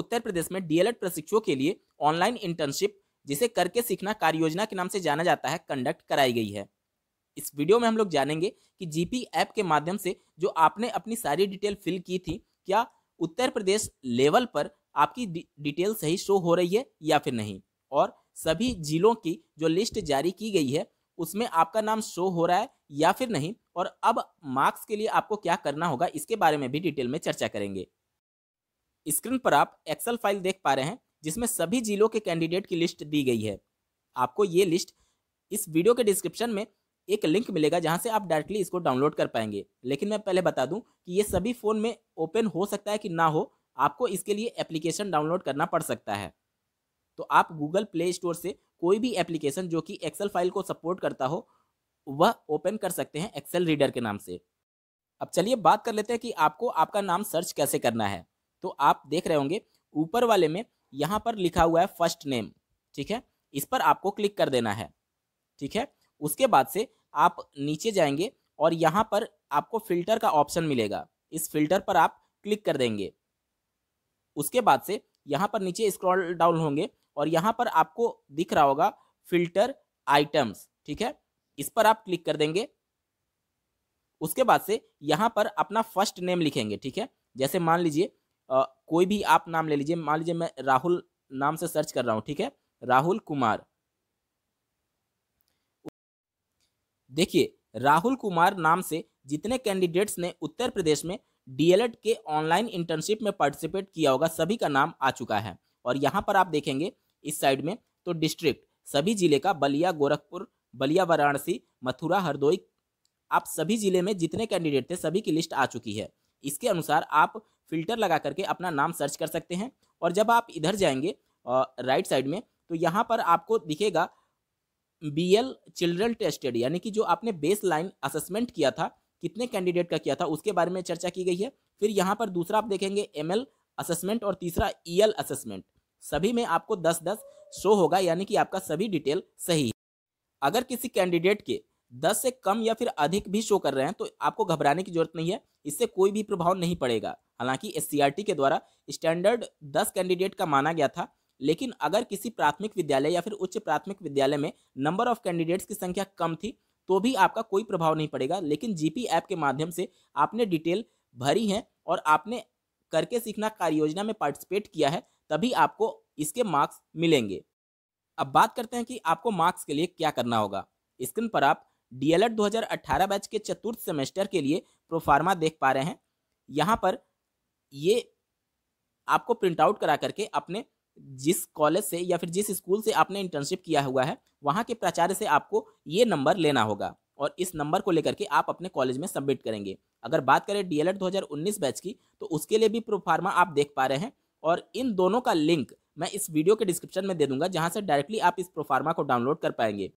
उत्तर प्रदेश में डीएलएड प्रशिक्षुओं के लिए ऑनलाइन इंटर्नशिप जिसे करके सीखना कार्य योजना के नाम से जाना जाता है कंडक्ट कराई गई है इस वीडियो में हम लोग जानेंगे कि जीपी ऐप के माध्यम से जो आपने अपनी सारी डिटेल फिल की थी क्या उत्तर प्रदेश लेवल पर आपकी डिटेल सही शो हो रही है या फिर नहीं और सभी जिलों की जो लिस्ट जारी की गई है उसमें आपका नाम शो हो रहा है या फिर नहीं और अब मार्क्स के लिए आपको क्या करना होगा इसके बारे में भी डिटेल में चर्चा करेंगे स्क्रीन पर आप एक्सेल फाइल देख पा रहे हैं जिसमें सभी जिलों के कैंडिडेट की लिस्ट दी गई है आपको ये लिस्ट इस वीडियो के डिस्क्रिप्शन में एक लिंक मिलेगा जहां से आप डायरेक्टली इसको डाउनलोड कर पाएंगे लेकिन मैं पहले बता दूं कि ये सभी फ़ोन में ओपन हो सकता है कि ना हो आपको इसके लिए एप्लीकेशन डाउनलोड करना पड़ सकता है तो आप गूगल प्ले स्टोर से कोई भी एप्लीकेशन जो कि एक्सेल फाइल को सपोर्ट करता हो वह ओपन कर सकते हैं एक्सेल रीडर के नाम से अब चलिए बात कर लेते हैं कि आपको आपका नाम सर्च कैसे करना है तो आप देख रहे होंगे ऊपर वाले में यहाँ पर लिखा हुआ है फर्स्ट नेम ठीक है इस पर आपको क्लिक कर देना है ठीक है उसके बाद से आप नीचे जाएंगे और यहाँ पर आपको फिल्टर का ऑप्शन मिलेगा इस फिल्टर पर आप क्लिक कर देंगे उसके बाद से यहाँ पर नीचे स्क्रॉल डाउन होंगे और यहाँ पर आपको दिख रहा होगा फिल्टर आइटम्स ठीक है इस पर आप क्लिक कर देंगे उसके बाद से यहाँ पर अपना फर्स्ट नेम लिखेंगे ठीक है जैसे मान लीजिए कोई भी आप नाम ले लीजिए मान लीजिए मैं राहुल नाम से सर्च कर रहा हूँ ठीक है राहुल कुमार देखिए राहुल कुमार नाम से जितने कैंडिडेट्स ने उत्तर प्रदेश में डीएलएड के ऑनलाइन इंटर्नशिप में पार्टिसिपेट किया होगा सभी का नाम आ चुका है और यहाँ पर आप देखेंगे इस साइड में तो डिस्ट्रिक्ट सभी जिले का बलिया गोरखपुर बलिया वाराणसी मथुरा हरदोई आप सभी जिले में जितने कैंडिडेट थे सभी की लिस्ट आ चुकी है इसके अनुसार आप फिल्टर लगा करके अपना नाम सर्च कर सकते हैं और जब आप इधर जाएंगे राइट साइड में तो यहाँ पर आपको दिखेगा बी एल चिल्ड्रन टेस्टेड यानी कि जो आपने बेस लाइन असेसमेंट किया था कितने कैंडिडेट का किया था उसके बारे में चर्चा की गई है फिर यहाँ पर दूसरा आप देखेंगे एम एल असेसमेंट और तीसरा ई एल असेसमेंट सभी में आपको दस दस शो होगा यानी कि आपका सभी डिटेल सही है अगर किसी कैंडिडेट के दस से कम या फिर अधिक भी शो कर रहे हैं तो आपको घबराने की जरूरत नहीं है इससे कोई भी प्रभाव नहीं पड़ेगा हालांकि एस के द्वारा स्टैंडर्ड दस कैंडिडेट का माना गया था लेकिन अगर किसी प्राथमिक विद्यालय या फिर उच्च प्राथमिक विद्यालय में नंबर ऑफ कैंडिडेट्स की संख्या कम थी तो भी आपका कोई प्रभाव नहीं पड़ेगा लेकिन जीपी ऐप के माध्यम से आपने डिटेल भरी है और आपने करके सीखना कार्य योजना में पार्टिसिपेट किया है तभी आपको इसके मार्क्स मिलेंगे अब बात करते हैं कि आपको मार्क्स के लिए क्या करना होगा स्क्रीन पर आप डीएलएड 2018 बैच के चतुर्थ सेमेस्टर के लिए प्रोफार्मा देख पा रहे हैं यहाँ पर ये आपको प्रिंट आउट करा करके अपने जिस कॉलेज से या फिर जिस स्कूल से आपने इंटर्नशिप किया हुआ है वहाँ के प्राचार्य से आपको ये नंबर लेना होगा और इस नंबर को लेकर के आप अपने कॉलेज में सबमिट करेंगे अगर बात करें डी 2019 बैच की तो उसके लिए भी प्रोफार्मा आप देख पा रहे हैं और इन दोनों का लिंक मैं इस वीडियो के डिस्क्रिप्शन में दे दूंगा जहां से डायरेक्टली आप इस प्रोफार्मा को डाउनलोड कर पाएंगे